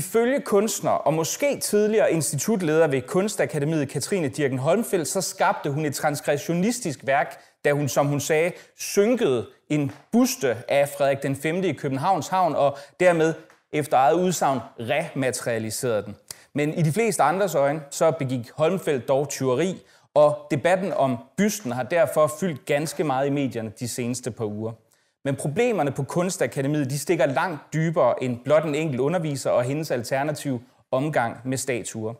Ifølge kunstner og måske tidligere institutleder ved Kunstakademiet Katrine Dirken Holmfeldt, så skabte hun et transgressionistisk værk, da hun, som hun sagde, synkede en buste af Frederik den 5. i Københavns Havn og dermed efter eget udsagn rematerialiserede den. Men i de fleste andres øjne, så begik Holmfeldt dog tyveri, og debatten om bysten har derfor fyldt ganske meget i medierne de seneste par uger. Men problemerne på Kunstakademiet de stikker langt dybere end blot en enkelt underviser og hendes alternativ omgang med statuer.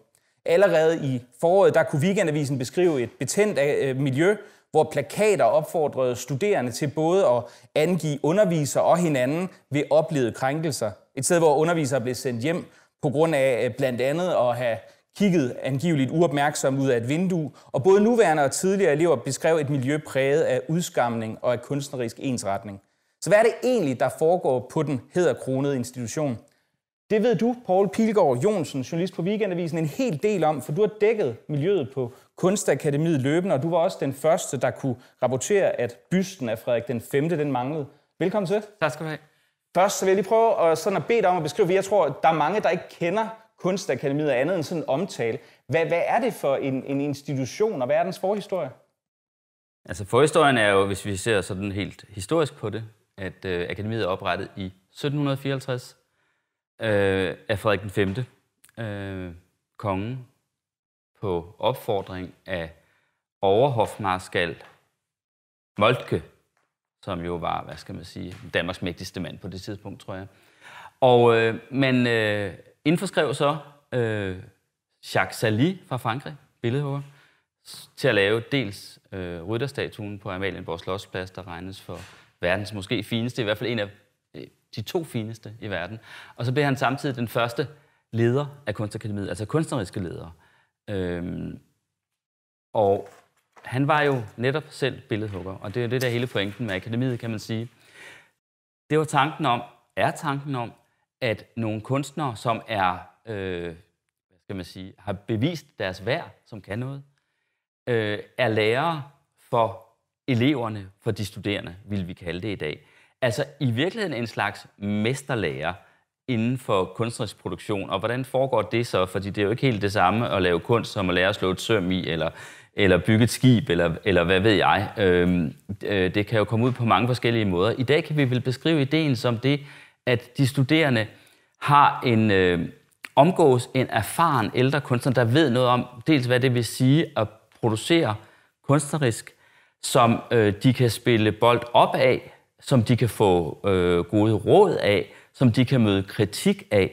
Allerede i foråret der kunne Weekendavisen beskrive et betændt øh, miljø, hvor plakater opfordrede studerende til både at angive undervisere og hinanden ved oplevede krænkelser. Et sted, hvor undervisere blev sendt hjem på grund af øh, blandt andet at have kigget angiveligt uopmærksomt ud af et vindue, og både nuværende og tidligere elever beskrev et miljø præget af udskamning og af kunstnerisk ensretning. Så hvad er det egentlig, der foregår på den hedderkronede institution? Det ved du, Paul Pilgaard Jonsen, journalist på Weekendavisen, en hel del om, for du har dækket miljøet på Kunstakademiet løbende, og du var også den første, der kunne rapportere, at bysten af Frederik den 5. den manglede. Velkommen til. Tak skal du have. Først så vil jeg lige prøve at, sådan at bede dig om at beskrive, for jeg tror, der er mange, der ikke kender Kunstakademiet andet end sådan en omtale. Hvad, hvad er det for en, en institution, og hvad er dens forhistorie? Altså forhistorien er jo, hvis vi ser sådan helt historisk på det, at øh, akademiet er oprettet i 1754 øh, af Frederik V., 5. Øh, kongen på opfordring af overhofmarskal Moltke, som jo var, hvad skal man sige, Danmarks mægtigste mand på det tidspunkt, tror jeg. Og øh, man øh, indforskrev så øh, Jacques Sali fra Frankrig, billedhugger, til at lave dels øh, rytterstatuen på Amalienborg Slottsplads, der regnes for verdens måske fineste, i hvert fald en af øh, de to fineste i verden. Og så blev han samtidig den første leder af Kunstakademiet, altså kunstneriske leder. Øhm, og han var jo netop selv billedhugger, og det er det der hele pointen med akademiet, kan man sige. Det var tanken om, er tanken om, at nogle kunstnere, som er, øh, hvad skal man sige, har bevist deres værd, som kan noget, øh, er lærere for eleverne, for de studerende, vil vi kalde det i dag. Altså i virkeligheden en slags mesterlærer inden for kunstnerisk produktion, og hvordan foregår det så? Fordi det er jo ikke helt det samme at lave kunst, som at lære at slå et søm i, eller, eller bygge et skib, eller, eller hvad ved jeg. Øhm, øh, det kan jo komme ud på mange forskellige måder. I dag kan vi vel beskrive ideen som det, at de studerende har en, øh, omgås en erfaren ældre kunstner, der ved noget om dels, hvad det vil sige at producere kunstnerisk, som øh, de kan spille bold op af, som de kan få øh, gode råd af, som de kan møde kritik af.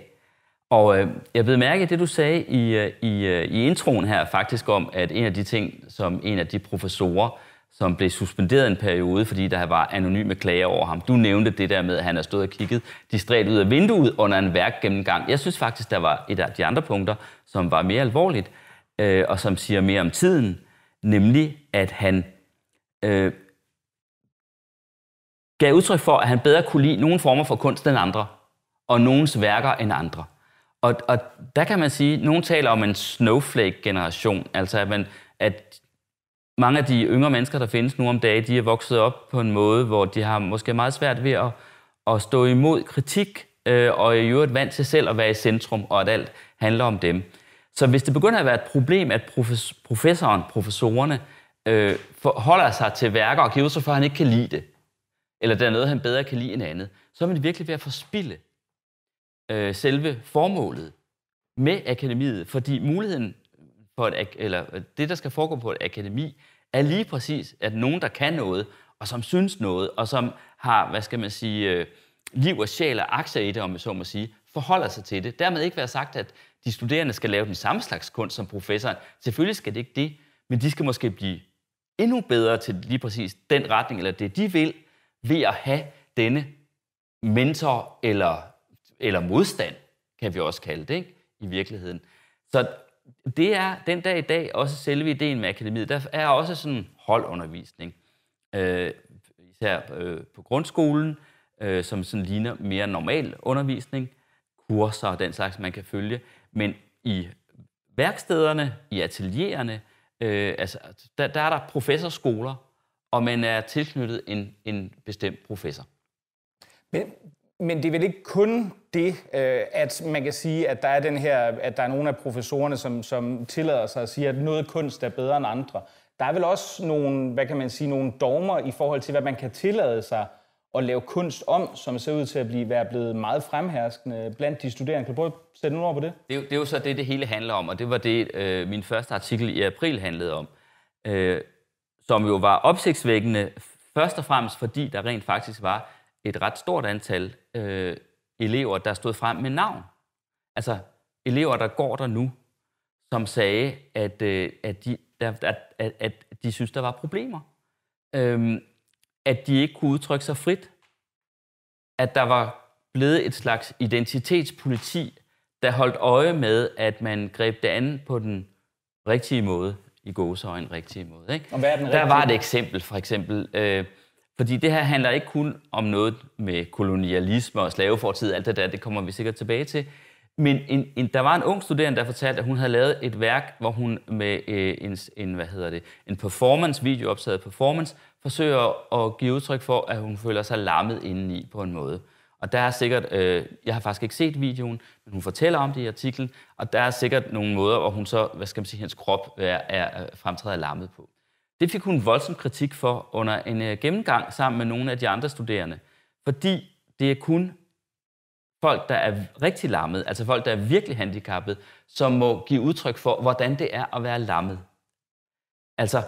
Og øh, jeg ved mærke det, du sagde i, øh, i, øh, i introen her faktisk om, at en af de ting, som en af de professorer, som blev suspenderet en periode, fordi der var anonyme klager over ham. Du nævnte det der med, at han har stået og kigget distræt ud af vinduet under en værk gennemgang. Jeg synes faktisk, der var et af de andre punkter, som var mere alvorligt, øh, og som siger mere om tiden, nemlig at han øh, gav udtryk for, at han bedre kunne lide nogle former for kunst end andre, og nogens værker end andre. Og, og der kan man sige, at nogen taler om en snowflake-generation, altså at, man, at mange af de yngre mennesker, der findes nu om dagen, de er vokset op på en måde, hvor de har måske meget svært ved at, at stå imod kritik, øh, og i øvrigt vant til selv at være i centrum, og at alt handler om dem. Så hvis det begynder at være et problem, at professoren, professorerne, øh, forholder sig til værker og giver sig for, at han ikke kan lide det, eller der er noget, han bedre kan lide end andet, så er man virkelig ved at forspille øh, selve formålet med akademiet, fordi muligheden for et, eller øh, det, der skal foregå på et akademi, er lige præcis, at nogen, der kan noget, og som synes noget, og som har, hvad skal man sige, øh, liv og sjæl og aktier i det, om jeg så må sige, forholder sig til det. Dermed ikke være sagt, at de studerende skal lave den samme slags kunst som professoren. Selvfølgelig skal det ikke det, men de skal måske blive endnu bedre til lige præcis den retning, eller det de vil, ved at have denne mentor eller, eller modstand, kan vi også kalde det, ikke? i virkeligheden. Så det er den dag i dag også selve ideen med akademiet. Der er også sådan holdundervisning, øh, især øh, på grundskolen, øh, som sådan ligner mere normal undervisning, kurser og den slags, man kan følge. Men i værkstederne, i ateliererne, Øh, altså, der, der er der professorskoler, og man er tilknyttet en, en bestemt professor. Men, men det er vel ikke kun det, øh, at man kan sige, at der er den her, at der er nogle af professorerne, som, som tillader sig at sige, at noget kunst er bedre end andre. Der er vel også nogle, hvad kan man sige, nogle dogmer i forhold til, hvad man kan tillade sig at lave kunst om, som ser ud til at blive, være blevet meget fremherskende blandt de studerende. Kan du prøve at sætte nogle ord på det? Det, det er jo så det, det hele handler om, og det var det, øh, min første artikel i april handlede om, øh, som jo var opsigtsvækkende, først og fremmest fordi der rent faktisk var et ret stort antal øh, elever, der stod frem med navn. Altså elever, der går der nu, som sagde, at, øh, at, de, der, at, at, at de synes, der var problemer. Øh, at de ikke kunne udtrykke sig frit. At der var blevet et slags identitetspoliti, der holdt øje med, at man greb det an på den rigtige måde, i gåseøjne rigtige måde. Ikke? Og hvad er den der var et eksempel, for eksempel. Øh, fordi det her handler ikke kun om noget med kolonialisme og slavefortid, alt det der, det kommer vi sikkert tilbage til. Men en, en, der var en ung studerende, der fortalte, at hun havde lavet et værk, hvor hun med øh, en, en, hvad hedder det, en performance, videooptaget performance, forsøger at give udtryk for, at hun føler sig lammet indeni på en måde. Og der er sikkert, øh, jeg har faktisk ikke set videoen, men hun fortæller om det i artiklen, og der er sikkert nogle måder, hvor hun så, hvad skal man sige, hendes krop er, er fremtrædet lammet på. Det fik hun voldsom kritik for under en øh, gennemgang sammen med nogle af de andre studerende, fordi det er kun folk, der er rigtig lammet, altså folk, der er virkelig handicappet, som må give udtryk for, hvordan det er at være lammet. Altså,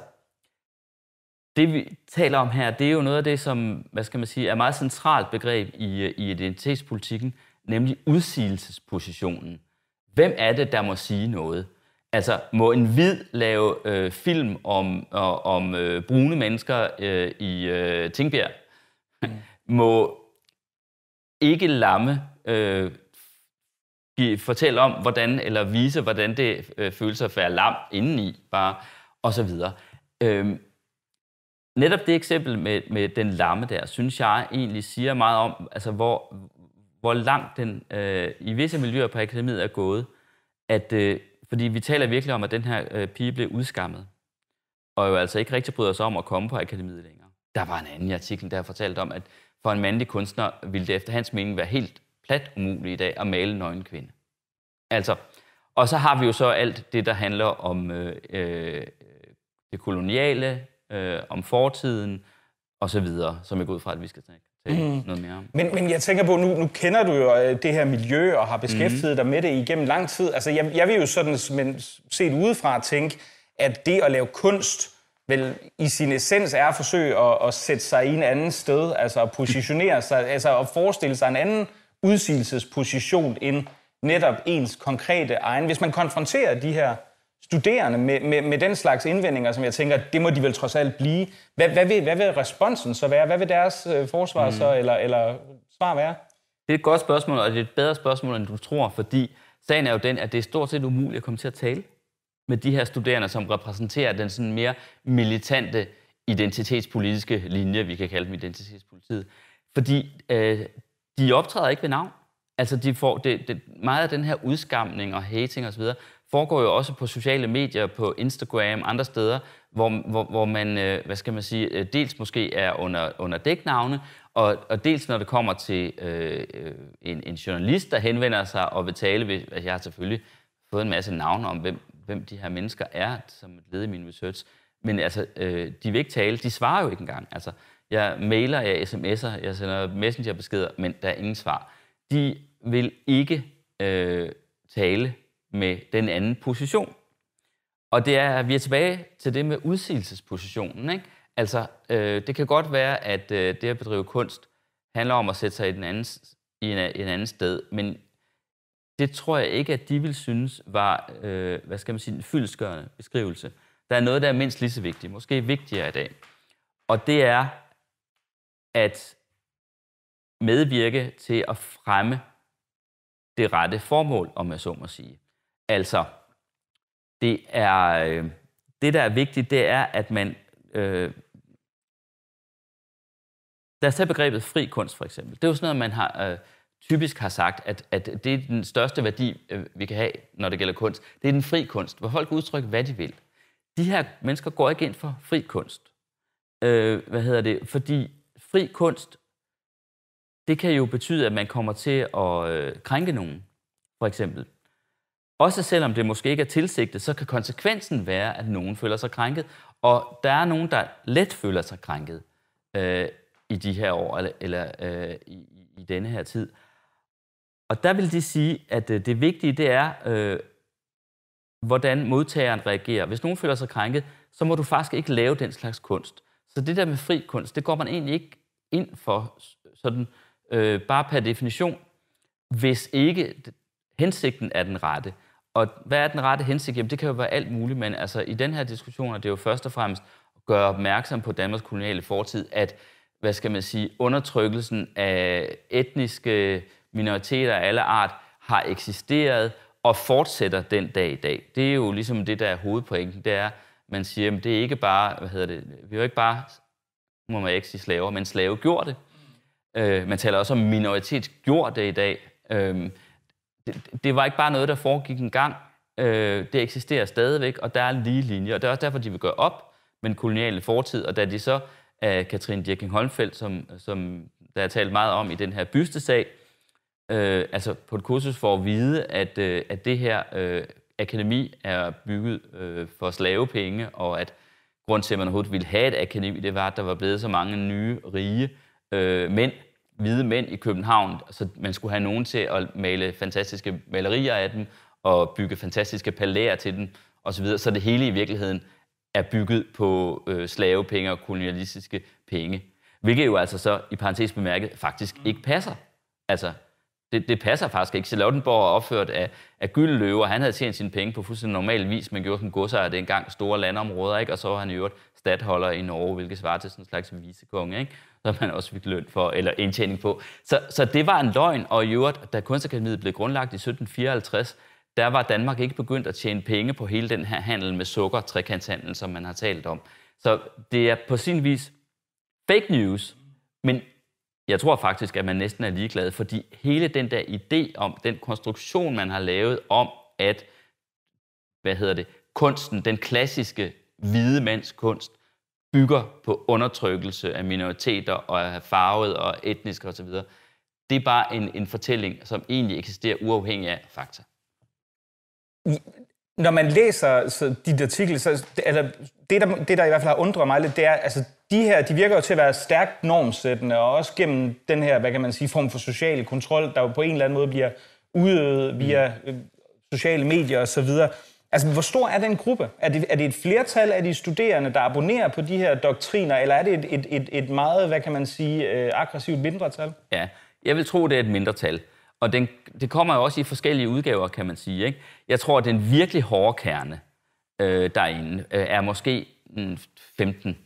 det vi taler om her, det er jo noget af det, som hvad skal man sige, er et meget centralt begreb i, i identitetspolitikken, nemlig udsigelsespositionen. Hvem er det, der må sige noget? Altså, må en hvid lave øh, film om, og, øh, om øh, brune mennesker øh, i øh, Tingbjerg? Mm. må ikke lamme øh, give, fortælle om, hvordan, eller vise, hvordan det øh, føles at være lam indeni, bare, og så videre. Øh, netop det eksempel med, med den lamme der, synes jeg egentlig siger meget om, altså hvor, hvor langt den øh, i visse miljøer på akademiet er gået. At, øh, fordi vi taler virkelig om, at den her øh, pige blev udskammet, og jo altså ikke rigtig bryder sig om at komme på akademiet længere. Der var en anden artikel, der fortalte om, at for en mandlig kunstner ville det efter hans mening være helt plat umuligt i dag at male en nøgen kvinde. Altså, og så har vi jo så alt det, der handler om øh, øh, det koloniale, øh, om fortiden og så videre, som jeg går ud fra, at vi skal tænke mm. noget mere Men, men jeg tænker på, nu, nu kender du jo øh, det her miljø og har mhm. beskæftiget mm. dig med det igennem lang tid. Altså, jeg, jeg vil jo sådan men set udefra tænke, at det at lave kunst vel i sin essens er at forsøge at, at sætte sig i en anden sted, altså at positionere sig, altså at forestille sig en anden udsigelsesposition end netop ens konkrete egen. Hvis man konfronterer de her studerende med, med, med den slags indvendinger, som jeg tænker, det må de vel trods alt blive. Hvad, hvad, vil, hvad vil responsen så være? Hvad vil deres øh, forsvar mm. så, eller, eller svar være? Det er et godt spørgsmål, og det er et bedre spørgsmål, end du tror, fordi sagen er jo den, at det er stort set umuligt at komme til at tale med de her studerende, som repræsenterer den sådan mere militante identitetspolitiske linje, vi kan kalde dem identitetspolitiet. Fordi øh, de optræder ikke ved navn. Altså de får det, det, meget af den her udskamning og hating osv., foregår jo også på sociale medier, på Instagram, andre steder, hvor, hvor, hvor man, øh, hvad skal man sige, øh, dels måske er under, under dæknavne, og, og dels når det kommer til øh, øh en, en journalist, der henvender sig og vil tale ved, at altså jeg har selvfølgelig fået en masse navne om, hvem, hvem de her mennesker er, som et led i min research, men altså, øh, de vil ikke tale, de svarer jo ikke engang. Altså, jeg mailer, jeg sms'er, jeg sender messengerbeskeder, men der er ingen svar. De vil ikke øh, tale med den anden position. Og det er, at vi er tilbage til det med udsigelsespositionen. Ikke? Altså, øh, det kan godt være, at øh, det at bedrive kunst handler om at sætte sig i den anden, i en, en anden sted, men det tror jeg ikke, at de vil synes var, øh, hvad skal man sige, en fyldskørende beskrivelse. Der er noget, der er mindst lige så vigtigt, måske vigtigere i dag. Og det er at medvirke til at fremme det rette formål, om jeg så må sige. Altså, det er... Øh, det, der er vigtigt, det er, at man... Øh, lad os tage begrebet fri kunst, for eksempel. Det er jo sådan noget, man har... Øh, typisk har sagt, at, at det er den største værdi, øh, vi kan have, når det gælder kunst. Det er den fri kunst, hvor folk udtrykker, hvad de vil. De her mennesker går ikke ind for fri kunst. Øh, hvad hedder det? Fordi fri kunst, det kan jo betyde, at man kommer til at øh, krænke nogen, for eksempel. Også selvom det måske ikke er tilsigtet, så kan konsekvensen være, at nogen føler sig krænket. Og der er nogen, der let føler sig krænket øh, i de her år, eller, eller øh, i, i denne her tid. Og der vil de sige, at øh, det vigtige det er, øh, hvordan modtageren reagerer. Hvis nogen føler sig krænket, så må du faktisk ikke lave den slags kunst. Så det der med fri kunst, det går man egentlig ikke ind for, sådan øh, bare per definition, hvis ikke hensigten er den rette. Og hvad er den rette hensigt? Jamen, det kan jo være alt muligt, men altså, i den her diskussion er det jo først og fremmest at gøre opmærksom på Danmarks koloniale fortid, at hvad skal man sige, undertrykkelsen af etniske minoriteter af alle art har eksisteret og fortsætter den dag i dag. Det er jo ligesom det, der er hovedpointen. Det er, man siger, at det er ikke bare, hvad hedder det, vi er jo ikke bare, må man ikke sige slaver, men slave gjorde det. Øh, man taler også om minoritetsgjorde det i dag. Øh, det, var ikke bare noget, der foregik en gang. Øh, det eksisterer stadigvæk, og der er lige linje. Og det er også derfor, de vil gøre op med den koloniale fortid. Og da de så af Katrine Dirking Holmfeldt, som, som der er talt meget om i den her bystesag, øh, altså på et kursus for at vide, at, øh, at det her øh, akademi er bygget øh, for slavepenge, og at grund til, at man overhovedet ville have et akademi, det var, at der var blevet så mange nye, rige øh, mænd, hvide mænd i København, så man skulle have nogen til at male fantastiske malerier af dem, og bygge fantastiske palæer til dem, osv. Så det hele i virkeligheden er bygget på øh, slavepenge og kolonialistiske penge. Hvilket jo altså så, i parentes bemærket, faktisk mm. ikke passer. Altså, det, det passer faktisk ikke. Charlottenborg er opført af, af Gyldenløve, og han havde tjent sine penge på fuldstændig normal vis, men gjorde som godsejer dengang store landområder, ikke? og så var han i øvrigt stadholder i Norge, hvilket svarer til sådan en slags visekonge. Ikke? som man også fik løn for, eller indtjening på. Så, så det var en løgn, og i øvrigt, da Kunstakademiet blev grundlagt i 1754, der var Danmark ikke begyndt at tjene penge på hele den her handel med sukker, trekantshandel, som man har talt om. Så det er på sin vis fake news, men jeg tror faktisk, at man næsten er ligeglad, fordi hele den der idé om, den konstruktion, man har lavet om, at hvad hedder det, kunsten, den klassiske hvide mands kunst, bygger på undertrykkelse af minoriteter og af farvet og etnisk osv. Det er bare en, en fortælling, som egentlig eksisterer uafhængig af fakta. Når man læser så, dit artikel, så altså, det, der, det, der i hvert fald har undret mig lidt, det er, altså de her, de virker jo til at være stærkt normsættende, og også gennem den her, hvad kan man sige, form for social kontrol, der jo på en eller anden måde bliver udøvet via mm. sociale medier osv. Altså, hvor stor er den gruppe? Er det, er det et flertal af de studerende, der abonnerer på de her doktriner, eller er det et, et, et, et meget, hvad kan man sige, øh, aggressivt mindretal? Ja, jeg vil tro, det er et mindretal. Og den, det kommer jo også i forskellige udgaver, kan man sige. Ikke? Jeg tror, at den virkelig hårde kerne øh, derinde øh, er måske 15.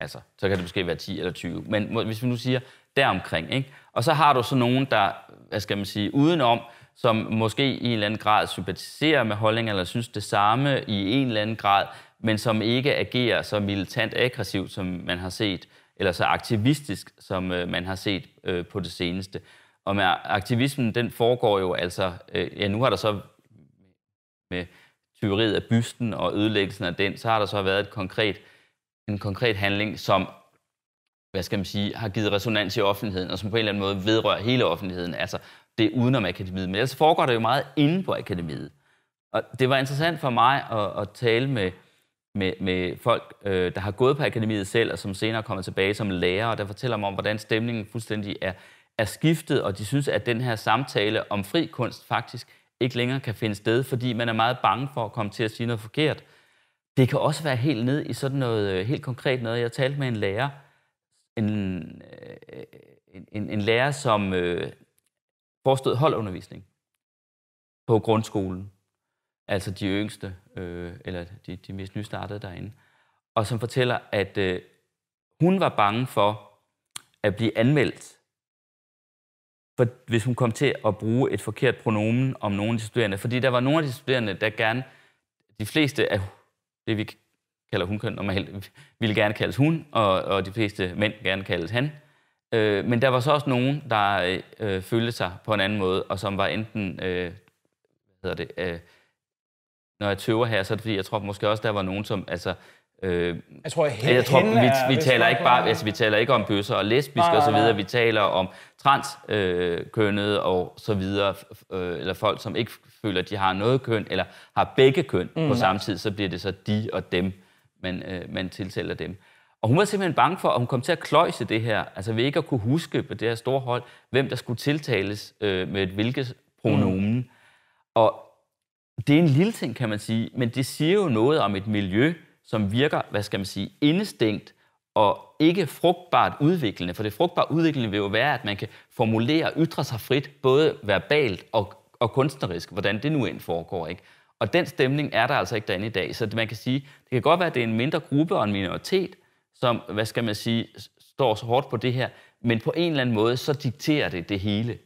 Altså, så kan det måske være 10 eller 20. Men må, hvis vi nu siger deromkring, ikke? og så har du så nogen, der, hvad skal man sige, udenom, som måske i en eller anden grad sympatiserer med Holding eller synes det samme i en eller anden grad, men som ikke agerer så militant aggressivt, som man har set, eller så aktivistisk, som øh, man har set øh, på det seneste. Og med aktivismen, den foregår jo altså, øh, ja nu har der så med tyveriet af bysten og ødelæggelsen af den, så har der så været et konkret, en konkret handling, som hvad skal man sige, har givet resonans i offentligheden, og som på en eller anden måde vedrører hele offentligheden, altså det udenom akademiet. Men ellers foregår der jo meget inde på akademiet. Og det var interessant for mig at, at tale med, med, med folk, øh, der har gået på akademiet selv, og som senere kommer tilbage som lærer, og der fortæller mig om, hvordan stemningen fuldstændig er, er skiftet, og de synes, at den her samtale om fri kunst faktisk ikke længere kan finde sted, fordi man er meget bange for at komme til at sige noget forkert. Det kan også være helt ned i sådan noget øh, helt konkret noget. Jeg talte med en lærer, en, en, øh, øh, en, en lærer, som øh, forestod holdundervisning på grundskolen. Altså de yngste, øh, eller de, de mest nystartede derinde. Og som fortæller, at øh, hun var bange for at blive anmeldt, for, hvis hun kom til at bruge et forkert pronomen om nogle af de studerende. Fordi der var nogle af de studerende, der gerne, de fleste af det, vi kalder hunkøn, og man ville gerne kaldes hun, og, og de fleste mænd gerne kaldes han. Øh, men der var så også nogen, der øh, følte sig på en anden måde, og som var enten, øh, hvad hedder det, øh, når jeg tøver her, så er det fordi, jeg tror måske også, der var nogen, som, altså, Øh, jeg tror, jeg, jeg tror vi, vi, taler ikke bare, altså, vi taler ikke om bøsser og lesbiske og så videre. Vi taler om transkønnet øh, og så videre, øh, eller folk, som ikke føler, at de har noget køn, eller har begge køn mm. på samme tid, så bliver det så de og dem man, øh, man tiltaler dem. Og hun var simpelthen bange for, at hun kom til at kløjse det her, altså ved ikke at kunne huske på det her store hold, hvem der skulle tiltales øh, med et hvilket pronomen. Mm. Og det er en lille ting, kan man sige, men det siger jo noget om et miljø, som virker, hvad skal man sige, indestængt og ikke frugtbart udviklende. For det frugtbare udviklende vil jo være, at man kan formulere og ytre sig frit, både verbalt og, og kunstnerisk, hvordan det nu end foregår. Ikke? Og den stemning er der altså ikke derinde i dag. Så man kan sige, det kan godt være, at det er en mindre gruppe og en minoritet, som, hvad skal man sige, står så hårdt på det her, men på en eller anden måde, så dikterer det det hele.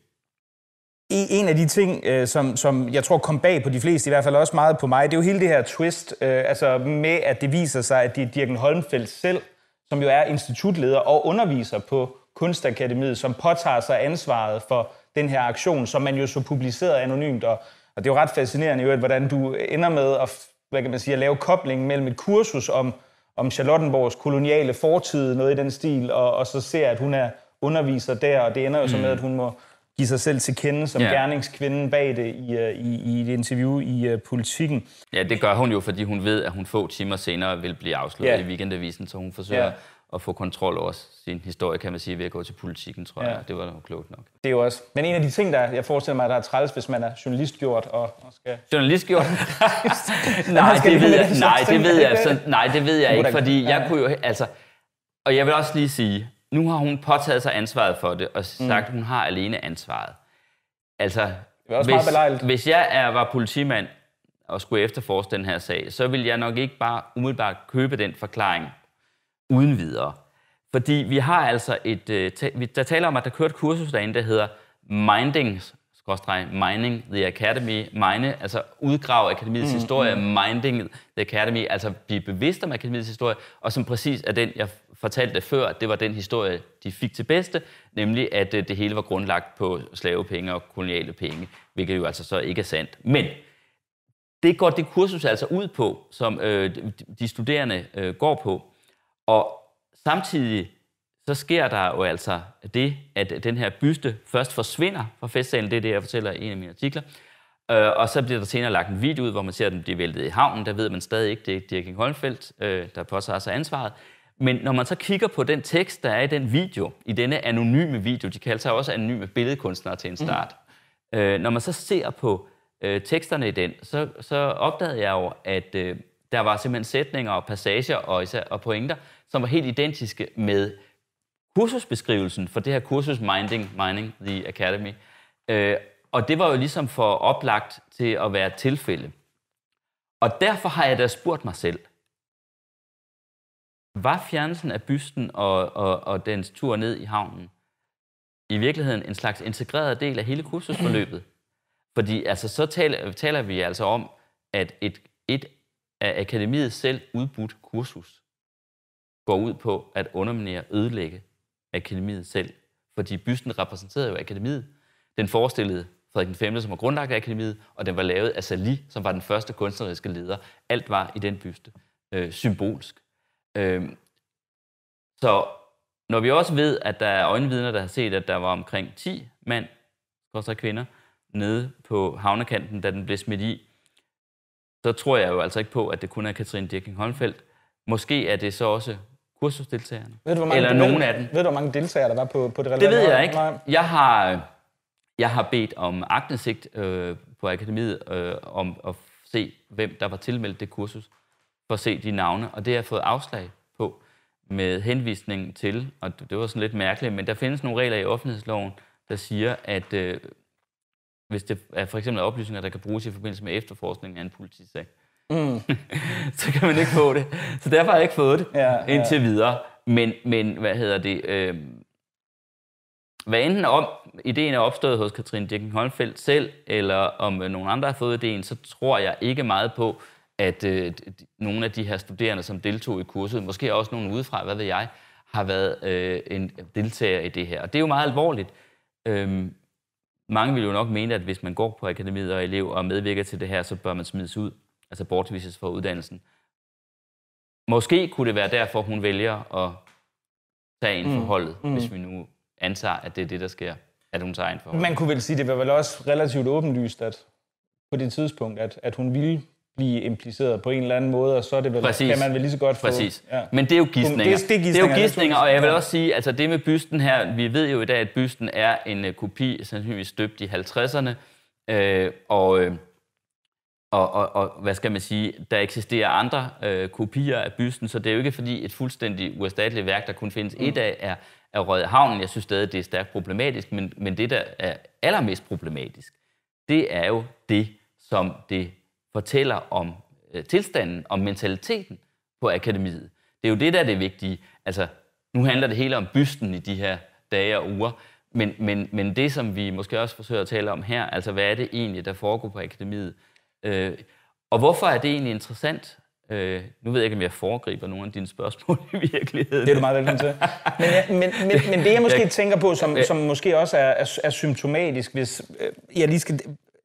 En af de ting, øh, som, som jeg tror kom bag på de fleste, i hvert fald også meget på mig, det er jo hele det her twist, øh, altså med at det viser sig, at det er Dirken Holmfeldt selv, som jo er institutleder og underviser på Kunstakademiet, som påtager sig ansvaret for den her aktion, som man jo så publicerede anonymt og og det er jo ret fascinerende i øvrigt, hvordan du ender med at, hvad kan man sige, at lave koblingen mellem et kursus om, om Charlottenborgs koloniale fortid, noget i den stil, og, og så ser, at hun er underviser der, og det ender jo så med, at hun må give sig selv til kende som ja. gerningskvinden bag det i, øh, i, i et interview i uh, Politiken. Ja, det gør hun jo, fordi hun ved, at hun få timer senere vil blive afsløret ja. i weekendavisen, så hun forsøger ja at få kontrol over sin historie, kan man sige, ved at gå til politikken, tror ja. jeg. Det var nok klogt nok. Det er jo også... Men en af de ting, der jeg forestiller mig, der er træls, hvis man er journalistgjort og, og skal... Journalistgjort? nej, det ved jeg, nej, det ved jeg, så, nej, det ved jeg ikke, fordi jeg kunne jo... Altså, og jeg vil også lige sige, nu har hun påtaget sig ansvaret for det, og mm. sagt, mm. hun har alene ansvaret. Altså, hvis, hvis jeg er, var politimand og skulle efterforske den her sag, så ville jeg nok ikke bare umiddelbart købe den forklaring, uden videre. Fordi vi har altså et... Øh, der taler om, at der kører et kursus derinde, der hedder Minding, Mining the Academy, mine, altså udgrave akademiets mm, historie, mm. Minding the Academy, altså blive bevidst om akademiets historie, og som præcis er den, jeg fortalte før, at det var den historie, de fik til bedste, nemlig at øh, det hele var grundlagt på slavepenge og koloniale penge, hvilket jo altså så ikke er sandt. Men det går det kursus altså ud på, som øh, de studerende øh, går på. Og samtidig så sker der jo altså det, at den her byste først forsvinder fra festsalen. Det er det, jeg fortæller i en af mine artikler. Øh, og så bliver der senere lagt en video ud, hvor man ser, at den bliver væltet i havnen. Der ved man stadig ikke, det er Dirk Holmfeldt, øh, der påtager sig ansvaret. Men når man så kigger på den tekst, der er i den video, i denne anonyme video, de kalder sig også anonyme billedkunstnere til en mhm. start. Mm. Øh, når man så ser på øh, teksterne i den, så, så opdagede jeg jo, at øh, der var simpelthen sætninger og passager og, især, og pointer, som var helt identiske med kursusbeskrivelsen for det her kursus Minding, Minding the Academy. Øh, og det var jo ligesom for oplagt til at være et tilfælde. Og derfor har jeg da spurgt mig selv, var fjernelsen af bysten og, og, og dens tur ned i havnen i virkeligheden en slags integreret del af hele kursusforløbet? Fordi altså, så taler, taler vi altså om, at et, et af akademiet selv udbudt kursus går ud på at underminere og ødelægge akademiet selv. Fordi bysten repræsenterede jo akademiet. Den forestillede Frederik 5., som var grundlagt af akademiet, og den var lavet af Sali, som var den første kunstneriske leder. Alt var i den byste øh, symbolsk. Øh, så når vi også ved, at der er øjenvidner, der har set, at der var omkring 10 mand, og kvinder, nede på havnekanten, da den blev smidt i så tror jeg jo altså ikke på, at det kun er Katrine Dirking Holmfeldt. Måske er det så også kursusdeltagerne. Ved du, hvor mange, eller nogen af dem. Ved du, hvor mange deltagere der var på, på det relevante? Det ved jeg ikke. Jeg har, jeg har bedt om agtensigt øh, på akademiet øh, om at se, hvem der var tilmeldt det kursus, for at se de navne, og det har jeg fået afslag på med henvisning til, og det var sådan lidt mærkeligt, men der findes nogle regler i offentlighedsloven, der siger, at øh, hvis det er for eksempel oplysninger, der kan bruges i forbindelse med efterforskningen af en politisag. Mm. så kan man ikke få det. Så derfor har jeg ikke fået det ja, ja. indtil videre. Men, men hvad hedder det? Øh, hvad enten om ideen er opstået hos Katrine Dirken Holmfeldt selv, eller om øh, nogen andre har fået ideen, så tror jeg ikke meget på, at øh, nogle af de her studerende, som deltog i kurset, måske også nogen udefra, hvad ved jeg, har været øh, en deltager i det her. Og det er jo meget alvorligt. Øh, mange vil jo nok mene, at hvis man går på akademiet og er elev og medvirker til det her, så bør man smides ud, altså bortvises fra uddannelsen. Måske kunne det være derfor, hun vælger at tage ind for holdet, mm. mm. hvis vi nu antager, at det er det, der sker, at hun tager ind for holdet. Man kunne vel sige, det var vel også relativt åbenlyst, at på det tidspunkt, at, at hun ville blive impliceret på en eller anden måde, og så er det vel, Præcis. kan man vel lige så godt få... Præcis. Ja. Men det er jo gissninger. Det, det, er, det er jo gidsninger, og jeg vil også sige, altså det med bysten her, vi ved jo i dag, at bysten er en uh, kopi, sandsynligvis støbt i 50'erne, øh, og, øh, og, og, og hvad skal man sige, der eksisterer andre øh, kopier af bysten, så det er jo ikke fordi et fuldstændig uerstatteligt værk, der kun findes mm. et af, er, er røget havnen. Jeg synes stadig, det er stærkt problematisk, men, men det, der er allermest problematisk, det er jo det, som det fortæller om øh, tilstanden, om mentaliteten på akademiet. Det er jo det, der er det vigtige. Altså, nu handler det hele om bysten i de her dage og uger, men, men, men det, som vi måske også forsøger at tale om her, altså hvad er det egentlig, der foregår på akademiet? Øh, og hvorfor er det egentlig interessant? Øh, nu ved jeg ikke, om jeg foregriber nogle af dine spørgsmål i virkeligheden. Det er du meget velkommen til. Men, ja, men, men, men det, jeg måske jeg, tænker på, som, som måske også er, er, er symptomatisk, hvis øh, jeg lige skal...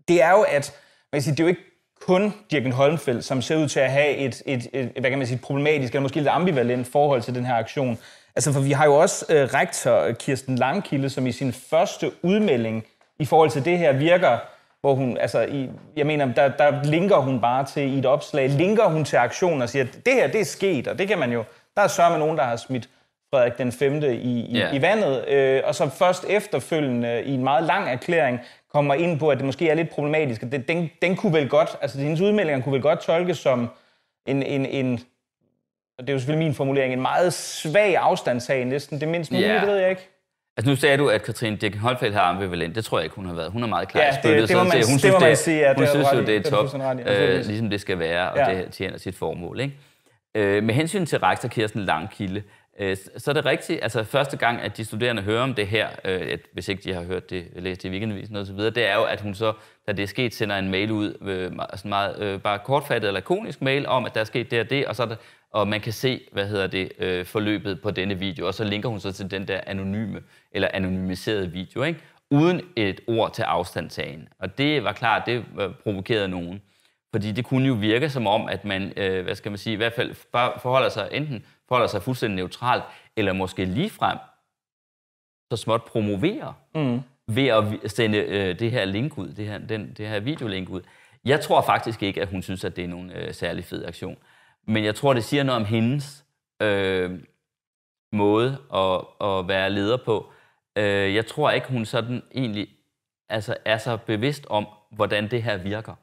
Det er jo, at man det er jo ikke kun Dirken Holmfeldt, som ser ud til at have et, et, et, hvad kan man sige, problematisk eller måske lidt ambivalent forhold til den her aktion. Altså, for vi har jo også øh, rektor Kirsten Langkilde, som i sin første udmelding i forhold til det her virker, hvor hun, altså, i, jeg mener, der, der linker hun bare til i et opslag, linker hun til aktionen og siger, at det her, det er sket, og det kan man jo, der er sørme nogen, der har smidt Frederik den 5. i, i, yeah. i vandet, øh, og så først efterfølgende i en meget lang erklæring kommer ind på, at det måske er lidt problematisk. Det, den, den kunne vel godt, altså hendes udmeldinger kunne vel godt tolkes som en, en, en og det er jo selvfølgelig min formulering, en meget svag afstandssag næsten det mindst muligt, yeah. det ved jeg ikke. Altså nu sagde du, at Katrine Dirk Holtfeldt har ambivalent. Det tror jeg ikke, hun har været. Hun er meget klar ja, det, det, det må man, hun synes, det, man sige, at hun det synes jo, det er top, det øh, ligesom det skal være, og ja. det tjener sit formål. Ikke? Øh, med hensyn til rektor Kirsten Langkilde, Øh, så er det rigtigt, altså første gang, at de studerende hører om det her, øh, at hvis ikke de har hørt det, læst det i weekendavisen og så videre, det er jo, at hun så, da det er sket, sender en mail ud, øh, sådan altså meget, bare kortfattet eller lakonisk mail om, at der er sket det og det, og, så der, og man kan se, hvad hedder det, forløbet på denne video, og så linker hun så til den der anonyme, eller anonymiserede video, ikke? uden et ord til afstandtagen. Og det var klart, det provokerede nogen. Fordi det kunne jo virke som om, at man, øh, hvad skal man sige, i hvert fald bare forholder sig enten forholder sig fuldstændig neutralt, eller måske ligefrem så småt promoverer mm. ved at sende øh, det her link ud, det her, den, det her videolink ud. Jeg tror faktisk ikke, at hun synes, at det er nogen øh, særlig fed aktion. Men jeg tror, det siger noget om hendes øh, måde at, at være leder på. Øh, jeg tror ikke, hun sådan egentlig altså, er så bevidst om, hvordan det her virker.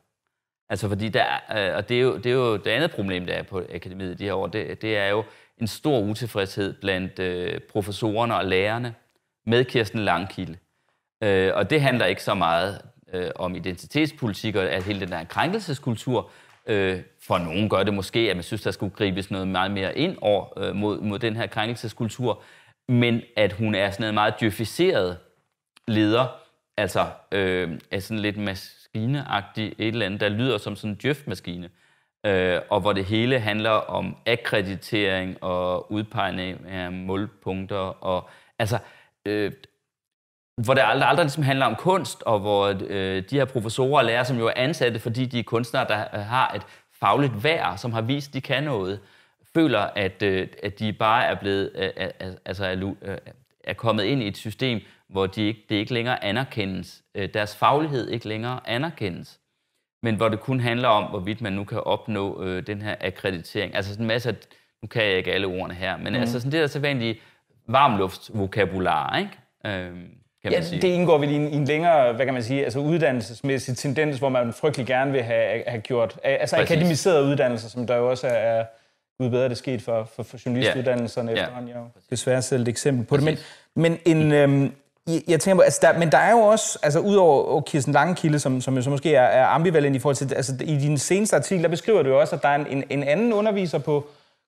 Altså fordi der, øh, og det er, jo, det er jo det andet problem, der er på akademiet de her år, det, det er jo, en stor utilfredshed blandt øh, professorerne og lærerne med Kirsten Langkilde. Øh, og det handler ikke så meget øh, om identitetspolitik og at hele den der krænkelseskultur. Øh, for nogen gør det måske, at man synes, der skulle gribes noget meget mere ind over, øh, mod, mod den her krænkelseskultur. Men at hun er sådan en meget dyrificeret leder, altså øh, er sådan lidt maskineagtig et eller andet, der lyder som sådan en djøftmaskine. maskine øh, og hvor det hele handler om akkreditering og udpegning af målpunkter, og altså, øh, hvor det aldrig, aldrig ligesom handler om kunst, og hvor øh, de her professorer og lærere, som jo er ansatte, fordi de er kunstnere, der har et fagligt værd, som har vist, de kan noget, føler, at, øh, at de bare er blevet, øh, øh altså er, øh, er kommet ind i et system, hvor de ikke, det ikke længere anerkendes. Øh, deres faglighed ikke længere anerkendes men hvor det kun handler om, hvorvidt man nu kan opnå øh, den her akkreditering. Altså sådan en masse af, nu kan jeg ikke alle ordene her, men mm. altså sådan det der sædvanlige varmluftsvokabular, ikke? Øh, kan ja, det indgår vel i en, i en længere, hvad kan man sige, altså uddannelsesmæssig tendens, hvor man frygtelig gerne vil have, have gjort, altså Præcis. akademiserede uddannelser, som der jo også er, ud bedre det sket for, for, for journalistuddannelserne ja. efterhånden. Jeg desværre selv et eksempel på Præcis. det. Men, men en, øhm, jeg tænker på, altså der, men der er jo også, altså udover Kirsten Langekilde, som, som, som måske er, er ambivalent i forhold til, altså i din seneste artikel, der beskriver du jo også, at der er en, en anden underviser på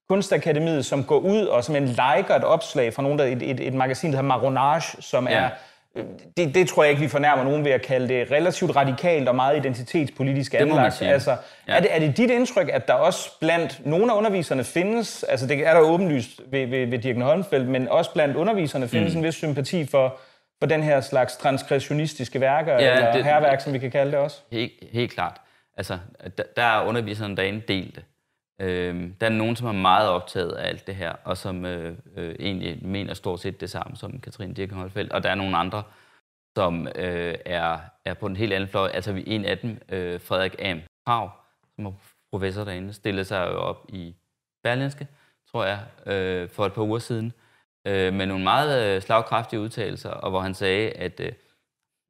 Kunstakademiet, som går ud og som en liker et opslag fra nogen, der, et, et, et magasin, der hedder Maronage, som ja. er, øh, det, det tror jeg ikke, vi fornærmer nogen ved at kalde det relativt radikalt og meget identitetspolitisk anlagt. Altså, ja. er, det, er det dit indtryk, at der også blandt nogle af underviserne findes, altså det er der åbenlyst ved, ved, ved Dirk Holmfeldt, men også blandt underviserne findes mm. en vis sympati for for den her slags transgressionistiske værker, ja, eller det, herværk, som vi kan kalde det også? Helt, helt klart. Altså, der, der er underviseren derinde delt det. Øhm, der er nogen, som er meget optaget af alt det her, og som øh, øh, egentlig mener stort set det samme som Katrine Dirkenholdfeldt, og der er nogle andre, som øh, er, er på en helt anden fløj. Altså vi en af dem, øh, Frederik Am Hav, som er professor derinde, stillede sig jo op i Berlinske, tror jeg, øh, for et par uger siden, øh, med nogle meget øh, slagkraftige udtalelser, og hvor han sagde, at øh,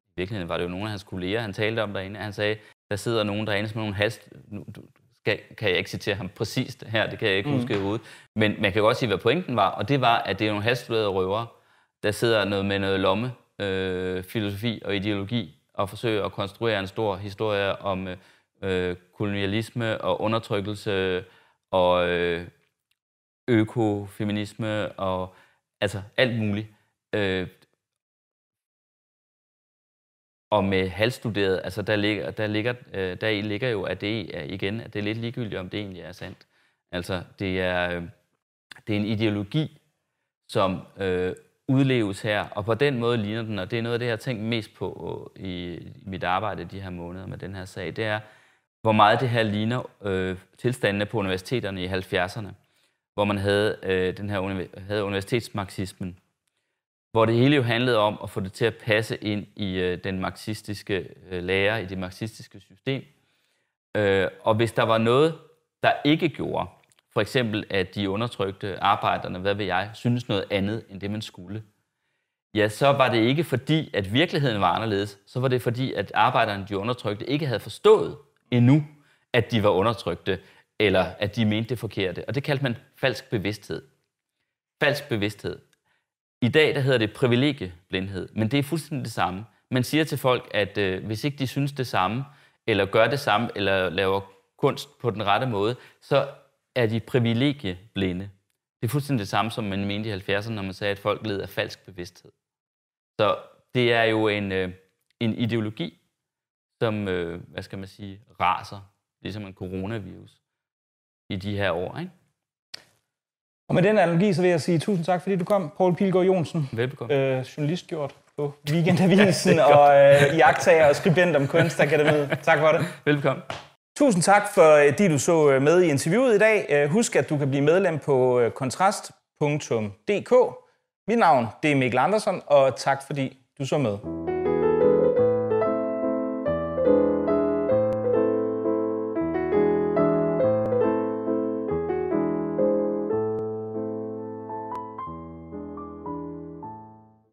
i virkeligheden var det jo nogle af hans kolleger, han talte om derinde, han sagde, der sidder nogen derinde som nogle hast... Nu, du, skal, kan jeg ikke citere ham præcist her, det kan jeg ikke mm. huske i hovedet, men man kan godt sige, hvad pointen var, og det var, at det er nogle halvstuderede røvere, der sidder noget med noget lomme, øh, filosofi og ideologi, og forsøger at konstruere en stor historie om øh, kolonialisme og undertrykkelse og øh, økofeminisme og Altså alt muligt. Øh, og med halvstuderet, altså der ligger, der, ligger, øh, der ligger jo, at det er, igen, at det er lidt ligegyldigt, om det egentlig er sandt. Altså det er, øh, det er en ideologi, som øh, udleves her, og på den måde ligner den, og det er noget af det, jeg har tænkt mest på øh, i, mit arbejde de her måneder med den her sag, det er, hvor meget det her ligner øh, tilstandene på universiteterne i 70'erne hvor man havde, øh, den her havde universitetsmarxismen, hvor det hele jo handlede om at få det til at passe ind i øh, den marxistiske øh, lære, i det marxistiske system. Øh, og hvis der var noget, der ikke gjorde, for eksempel at de undertrykte arbejderne, hvad vil jeg, synes noget andet end det, man skulle, ja, så var det ikke fordi, at virkeligheden var anderledes, så var det fordi, at arbejderne, de undertrykte, ikke havde forstået endnu, at de var undertrykte, eller at de mente det forkerte. Og det kaldte man falsk bevidsthed. Falsk bevidsthed. I dag der hedder det privilegieblindhed, men det er fuldstændig det samme. Man siger til folk, at øh, hvis ikke de synes det samme, eller gør det samme, eller laver kunst på den rette måde, så er de privilegieblinde. Det er fuldstændig det samme, som man mente i 70'erne, når man sagde, at folk led af falsk bevidsthed. Så det er jo en, øh, en ideologi, som, øh, hvad skal man sige, raser, ligesom en coronavirus i de her år. Ikke? Og med den analogi, så vil jeg sige tusind tak, fordi du kom, Poul Pilgaard Jonsen. Velbekomme. Øh, journalist gjort på Weekendavisen ja, og øh, iagtager og skribent om Kunstakademiet. Tak for det. Velbekomme. Tusind tak, fordi øh, du så øh, med i interviewet i dag. Øh, husk, at du kan blive medlem på kontrast.dk. Mit navn det er Mikkel Andersen, og tak fordi du så med.